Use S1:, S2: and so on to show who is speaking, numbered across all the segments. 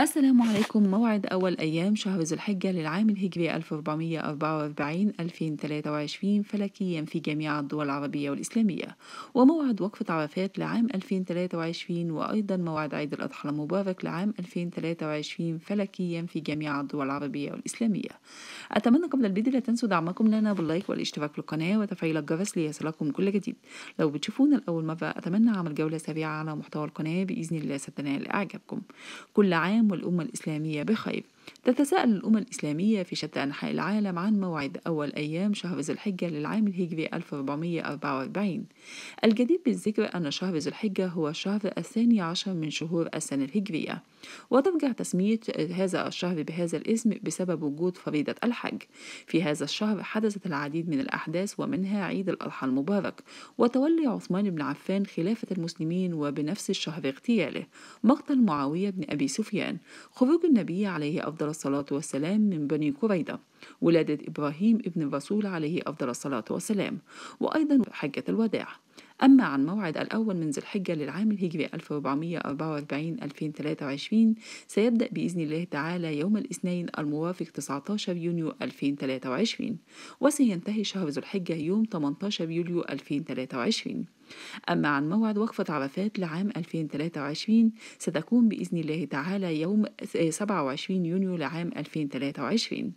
S1: السلام عليكم موعد أول أيام شهر ذي الحجة للعام الهجري 1444 2023 فلكيا في جميع الدول العربية والإسلامية وموعد وقفة عرفات لعام 2023 وأيضا موعد عيد الأضحى المبارك لعام 2023 فلكيا في جميع الدول العربية والإسلامية أتمنى قبل البدء لا تنسوا دعمكم لنا باللايك والاشتراك في القناة وتفعيل الجرس ليصلكم كل جديد لو بتشوفونا لأول مرة أتمنى عمل جولة سريعة على محتوى القناة بإذن الله ستنال إعجابكم كل عام والأمة الإسلامية بخير تتساءل الأمة الإسلامية في شتى أنحاء العالم عن موعد أول أيام شهر ذي الحجة للعام الهجري 1444 الجديد بالذكر أن شهر ذي الحجة هو الشهر الثاني عشر من شهور السنة الهجرية وترجع تسمية هذا الشهر بهذا الاسم بسبب وجود فريضة الحج في هذا الشهر حدثت العديد من الأحداث ومنها عيد الأضحى المبارك وتولي عثمان بن عفان خلافة المسلمين وبنفس الشهر اغتياله مقتل معاوية بن أبي سفيان خروج النبي عليه أفضل الصلاة والسلام من بني كريدة ولادة إبراهيم ابن الرسول عليه أفضل الصلاة والسلام وأيضا حجة الوداع أما عن موعد الأول من ذي الحجة للعام الهجري 1444-2023 سيبدأ بإذن الله تعالى يوم الاثنين الموافق 19 يونيو 2023 وسينتهي شهر ذو الحجة يوم 18 يوليو 2023 أما عن موعد وقفة عرفات لعام 2023 ستكون بإذن الله تعالى يوم 27 يونيو لعام 2023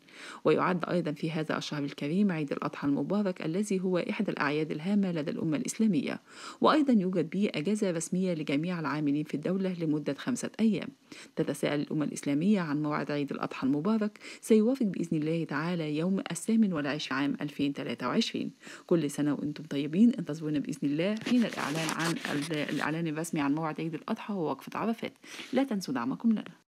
S1: ويعد أيضا في هذا الشهر الكريم عيد الأضحى المبارك الذي هو إحدى الأعياد الهامة لدى الأمة الإسلامية وأيضا يوجد به أجازة رسمية لجميع العاملين في الدولة لمدة خمسة أيام تتساءل الأمة الإسلامية عن موعد عيد الأضحى المبارك سيوافق بإذن الله تعالى يوم الثامن والعشرين عام 2023 كل سنة وأنتم طيبين انتظرونا بإذن الله تدفين الإعلان عن الإعلان الرسمي عن موعد عيد الأضحى ووقفة عرفات لا تنسوا دعمكم لنا